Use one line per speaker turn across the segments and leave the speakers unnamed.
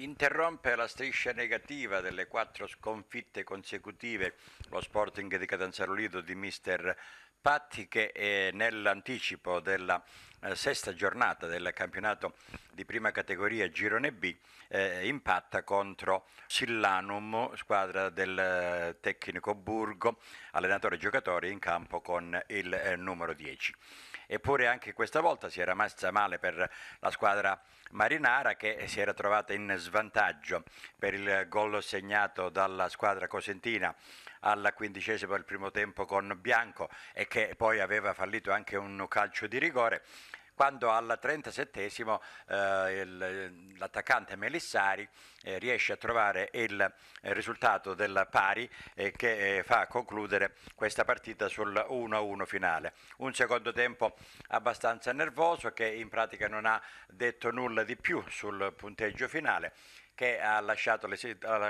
interrompe la striscia negativa delle quattro sconfitte consecutive lo Sporting di Catanzaro Lido di mister Patti che eh, nell'anticipo della eh, sesta giornata del campionato di prima categoria Girone B eh, impatta contro Sillanum, squadra del eh, tecnico Burgo, allenatore e giocatore in campo con il numero 10. Eppure anche questa volta si era messa male per la squadra marinara che si era trovata in svantaggio per il gol segnato dalla squadra cosentina alla quindicesima del primo tempo con Bianco e che poi aveva fallito anche un calcio di rigore quando al 37esimo eh, l'attaccante Melissari eh, riesce a trovare il risultato del pari eh, che eh, fa concludere questa partita sul 1-1 finale. Un secondo tempo abbastanza nervoso che in pratica non ha detto nulla di più sul punteggio finale che ha lasciato le,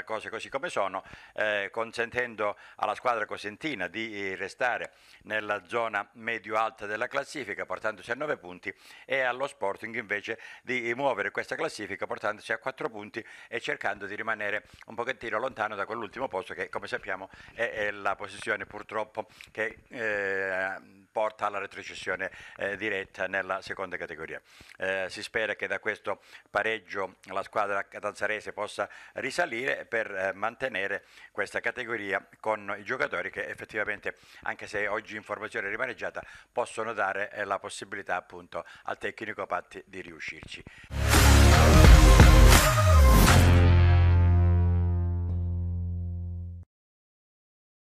cose così come sono, eh, consentendo alla squadra cosentina di eh, restare nella zona medio-alta della classifica, portandosi a 9 punti, e allo Sporting invece di eh, muovere questa classifica, portandosi a 4 punti e cercando di rimanere un pochettino lontano da quell'ultimo posto che, come sappiamo, è, è la posizione purtroppo che... Eh, porta alla retrocessione eh, diretta nella seconda categoria. Eh, si spera che da questo pareggio la squadra catanzarese possa risalire per eh, mantenere questa categoria con i giocatori che effettivamente, anche se oggi in formazione rimaneggiata, possono dare eh, la possibilità appunto al tecnico Patti di riuscirci.